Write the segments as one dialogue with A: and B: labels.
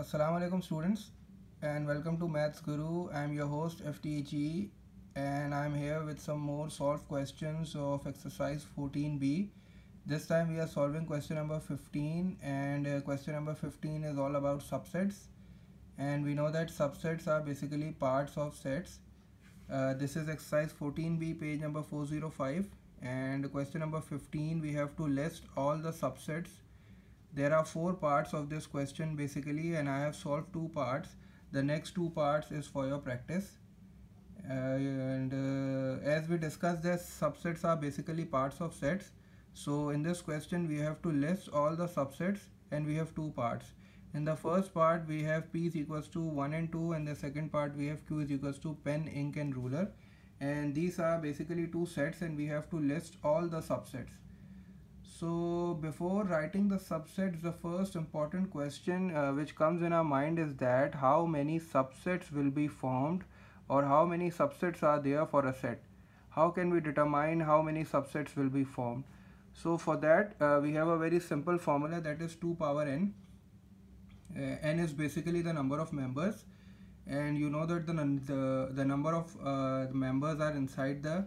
A: Assalamu alaikum students and welcome to Maths Guru. I am your host FTHE and I am here with some more solved questions of exercise 14b. This time we are solving question number 15 and uh, question number 15 is all about subsets and we know that subsets are basically parts of sets. Uh, this is exercise 14b page number 405 and question number 15 we have to list all the subsets there are four parts of this question basically and I have solved two parts the next two parts is for your practice uh, and uh, as we discussed this subsets are basically parts of sets so in this question we have to list all the subsets and we have two parts in the first part we have p is equals to 1 and 2 and the second part we have q is equals to pen ink and ruler and these are basically two sets and we have to list all the subsets so before writing the subsets the first important question uh, which comes in our mind is that how many subsets will be formed or how many subsets are there for a set how can we determine how many subsets will be formed so for that uh, we have a very simple formula that is 2 power n uh, n is basically the number of members and you know that the, the, the number of uh, members are inside the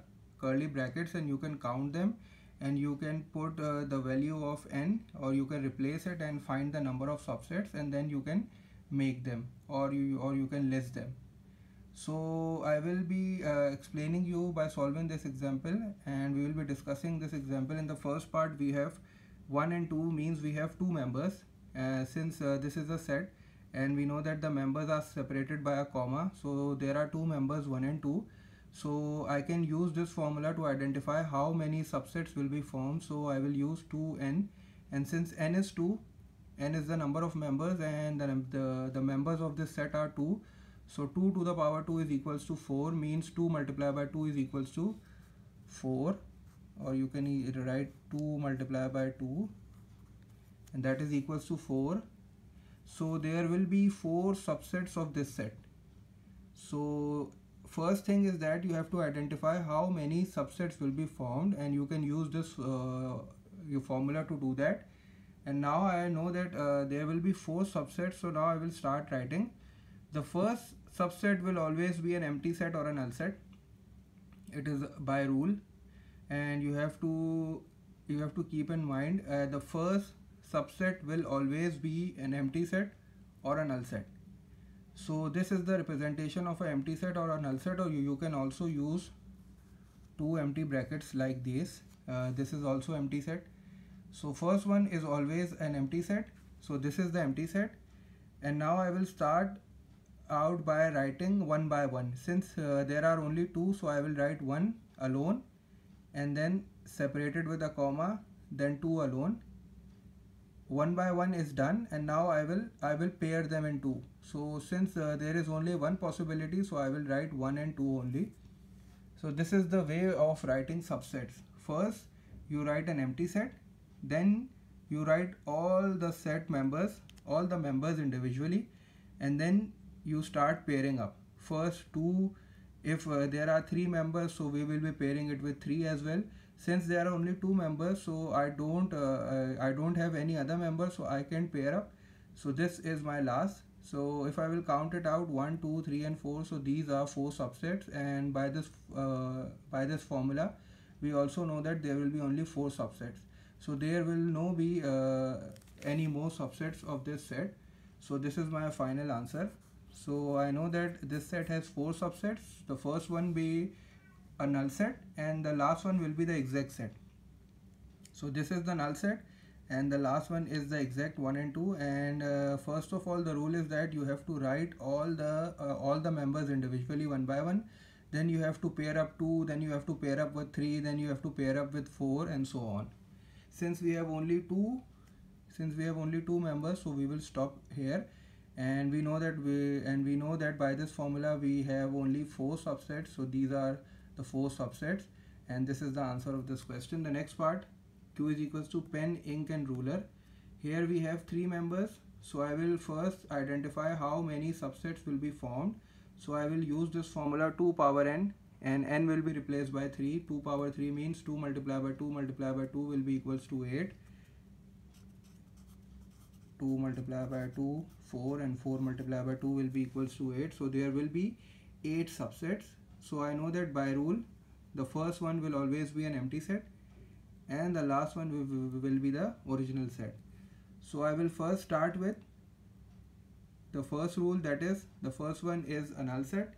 A: curly brackets and you can count them and you can put uh, the value of n or you can replace it and find the number of subsets and then you can make them or you or you can list them so i will be uh, explaining you by solving this example and we will be discussing this example in the first part we have 1 and 2 means we have two members uh, since uh, this is a set and we know that the members are separated by a comma so there are two members 1 and 2 so I can use this formula to identify how many subsets will be formed so I will use 2n and since n is 2 n is the number of members and the, the, the members of this set are 2 so 2 to the power 2 is equals to 4 means 2 multiplied by 2 is equals to 4 or you can write 2 multiplied by 2 and that is equals to 4 so there will be 4 subsets of this set so first thing is that you have to identify how many subsets will be formed and you can use this uh, your formula to do that and now I know that uh, there will be four subsets so now I will start writing the first subset will always be an empty set or an null set it is by rule and you have to you have to keep in mind uh, the first subset will always be an empty set or a null set so this is the representation of an empty set or a null set or you, you can also use two empty brackets like this uh, this is also empty set so first one is always an empty set so this is the empty set and now I will start out by writing one by one since uh, there are only two so I will write one alone and then separated with a comma then two alone one by one is done and now I will I will pair them in two so since uh, there is only one possibility so I will write one and two only so this is the way of writing subsets first you write an empty set then you write all the set members all the members individually and then you start pairing up first two if uh, there are three members so we will be pairing it with three as well since there are only two members so I don't uh, uh, I don't have any other member so I can pair up so this is my last so if I will count it out 1 2 3 and 4 so these are four subsets and by this uh, by this formula we also know that there will be only four subsets so there will no be uh, any more subsets of this set so this is my final answer so I know that this set has four subsets the first one be a null set and the last one will be the exact set so this is the null set and the last one is the exact 1 and 2 and uh, first of all the rule is that you have to write all the uh, all the members individually one by one then you have to pair up 2 then you have to pair up with 3 then you have to pair up with 4 and so on since we have only two since we have only two members so we will stop here and we know that we and we know that by this formula we have only four subsets so these are the four subsets and this is the answer of this question. The next part Q is equals to pen, ink and ruler. Here we have three members. So I will first identify how many subsets will be formed. So I will use this formula 2 power n and n will be replaced by 3. 2 power 3 means 2 multiplied by 2 multiplied by 2 will be equals to 8. 2 multiplied by 2 4 and 4 multiplied by 2 will be equals to 8 so there will be 8 subsets so I know that by rule, the first one will always be an empty set and the last one will be the original set. So I will first start with the first rule that is the first one is a null set.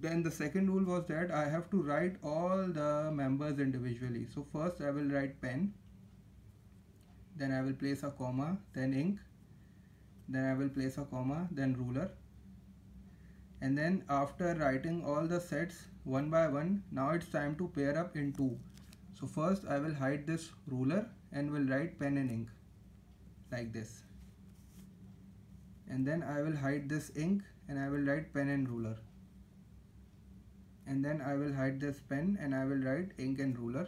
A: Then the second rule was that I have to write all the members individually. So first I will write pen, then I will place a comma, then ink, then I will place a comma, then ruler, and then after writing all the sets one by one now it's time to pair up in two so first I will hide this ruler and will write pen and ink like this and then I will hide this ink and I will write pen and ruler and then I will hide this pen and I will write ink and ruler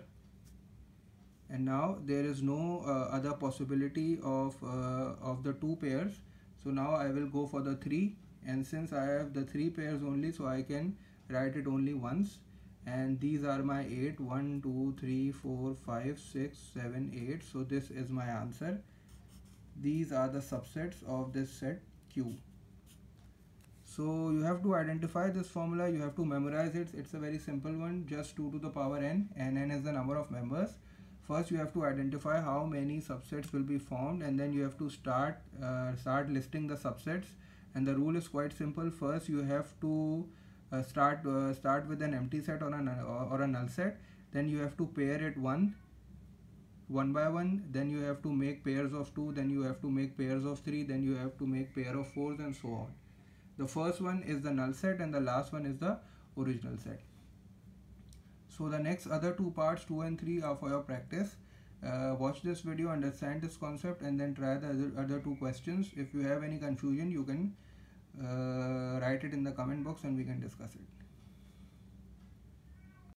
A: and now there is no uh, other possibility of uh, of the two pairs so now I will go for the three and since I have the three pairs only so I can write it only once and these are my 8 1 2 3 4 5 6 7 8 so this is my answer these are the subsets of this set Q so you have to identify this formula you have to memorize it it's a very simple one just 2 to the power n and n is the number of members first you have to identify how many subsets will be formed and then you have to start uh, start listing the subsets and the rule is quite simple first you have to uh, start uh, start with an empty set or a null, or a null set then you have to pair it one one by one then you have to make pairs of two then you have to make pairs of three then you have to make pair of fours and so on the first one is the null set and the last one is the original set so the next other two parts 2 and 3 are for your practice uh, watch this video understand this concept and then try the other, other two questions if you have any confusion you can uh, write it in the comment box and we can discuss it